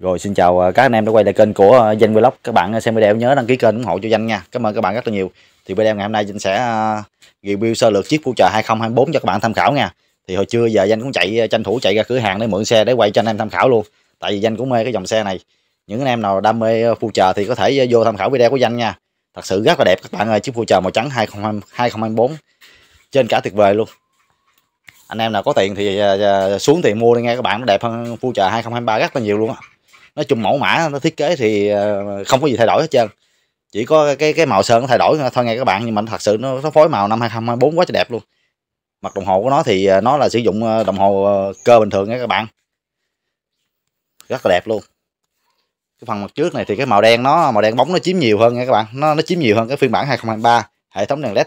Rồi xin chào à, các anh em đã quay lại kênh của à, Danh Vlog. Các bạn à, xem video nhớ đăng ký kênh ủng hộ cho Danh nha. Cảm ơn các bạn rất là nhiều. Thì video ngày hôm nay Danh sẽ review sơ lược chiếc Future 2024 cho các bạn tham khảo nha. Thì hồi trưa giờ Danh cũng chạy tranh thủ chạy ra cửa hàng để mượn xe để quay cho anh em tham khảo luôn. Tại vì Danh cũng mê cái dòng xe này. Những anh em nào đam mê Future thì có thể vô tham khảo video của Danh nha. Thật sự rất là đẹp các bạn ơi, chiếc Future màu trắng 2024 trên cả tuyệt vời luôn anh em nào có tiền thì xuống tiền mua đi nghe các bạn nó đẹp hơn Future 2023 rất là nhiều luôn á nói chung mẫu mã nó thiết kế thì ờ, không có gì thay đổi hết trơn chỉ có cái cái màu sơn thay đổi thôi nghe các bạn nhưng mà thật sự nó, nó phối màu năm 2024 quá trời đẹp luôn mặt đồng hồ của nó thì ờ, nó là sử dụng ờ, đồng hồ cơ bình thường nha các bạn rất là đẹp luôn cái phần mặt trước này thì cái màu đen nó màu đen bóng nó chiếm nhiều hơn nha các bạn nó nó chiếm nhiều hơn cái phiên bản 2023 hệ thống đèn led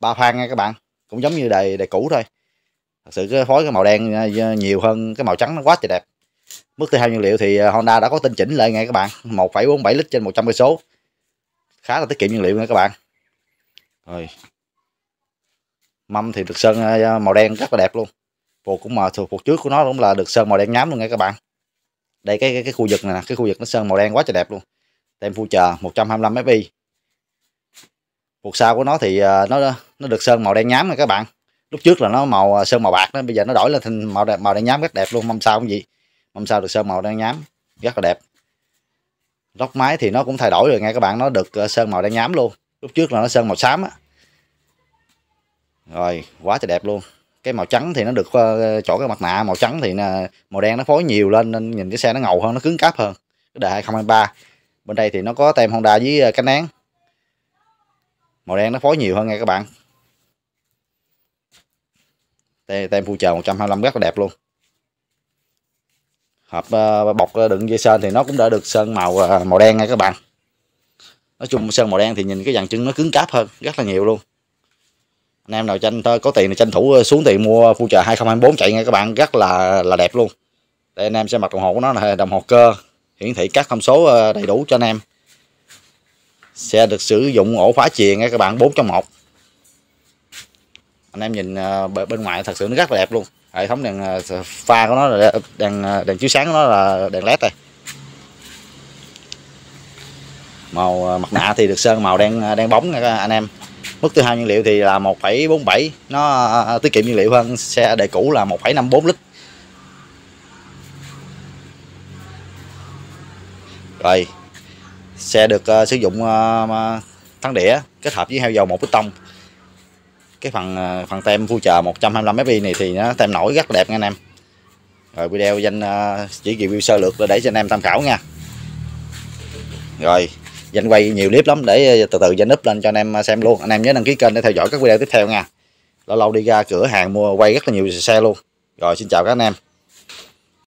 ba pha phan nha các bạn cũng giống như đời đời cũ thôi thật sự cái phối cái màu đen nhiều hơn cái màu trắng nó quá trời đẹp Mức tiêu hao nhiên liệu thì à, Honda đã có tinh chỉnh lại ngay các bạn, 1,47 lít trên 100 cây số. Khá là tiết kiệm nhiên liệu nha các bạn. Rồi. Mâm thì được sơn à, màu đen rất là đẹp luôn. Phục cũng mà thuộc phục trước của nó cũng là được sơn màu đen nhám luôn nha các bạn. Đây cái cái, cái khu vực này nè, cái khu vực nó sơn màu đen quá trời đẹp luôn. Tem phu chờ 125 FI. Phục sau của nó thì à, nó nó được sơn màu đen nhám nha các bạn lúc trước là nó màu sơn màu bạc đó bây giờ nó đổi lên thành màu đen, màu đen nhám rất đẹp luôn mâm sau không vậy mâm sao được sơn màu đen nhám rất là đẹp lóc máy thì nó cũng thay đổi rồi nghe các bạn nó được ờ, sơn màu đen nhám luôn lúc trước là nó sơn màu xám á rồi quá trời đẹp luôn cái màu trắng thì nó được ờ, chỗ cái mặt nạ màu trắng thì ờ, màu đen nó phối nhiều lên nên nhìn cái xe nó ngầu hơn nó cứng cáp hơn cái đời 2023 bên đây thì nó có tem Honda với cánh nén màu đen nó phối nhiều hơn nha các bạn tem, tem future 125 rất là đẹp luôn hộp ờ, bọc đựng dây sơn thì nó cũng đã được sơn màu ờ, màu đen nha các bạn nói chung sơn màu đen thì nhìn cái dàn chân nó cứng cáp hơn rất là nhiều luôn anh em nào tranh có tiền thì tranh thủ ờ, xuống tiền mua phu future 2024 chạy nha các bạn rất là là đẹp luôn đây anh em sẽ mặc đồng hồ của nó là đồng hồ cơ hiển thị các thông số đầy đủ cho anh em xe được sử dụng ổ khóa chìa nha các bạn 4 trong 1 anh em nhìn ờ, bên ngoài thật sự nó rất là đẹp luôn hệ thống đèn ờ, pha của nó là đèn ờ, đèn chiếu sáng của nó là đèn led đây màu mặt nạ thì được sơn màu đen đen bóng nha các anh em mức tiêu hao nhiên liệu thì là 1,47 nó tiết kiệm nhiên liệu hơn xe đời cũ là 1,54 lít rồi xe được sử dụng thắng đĩa kết hợp với heo dầu một bê tông cái phần ờ, phần tem phu chờ 125 fpi này thì nó tem nổi rất đẹp nha anh em rồi video danh ờ, chỉ review sơ lược để cho anh em tham khảo nha rồi danh quay nhiều clip lắm để ờ, từ từ danh up lên cho anh em xem luôn anh em nhớ đăng ký kênh để theo dõi các video tiếp theo nha lâu lâu đi ra cửa hàng mua quay rất là nhiều xe luôn rồi xin chào các anh em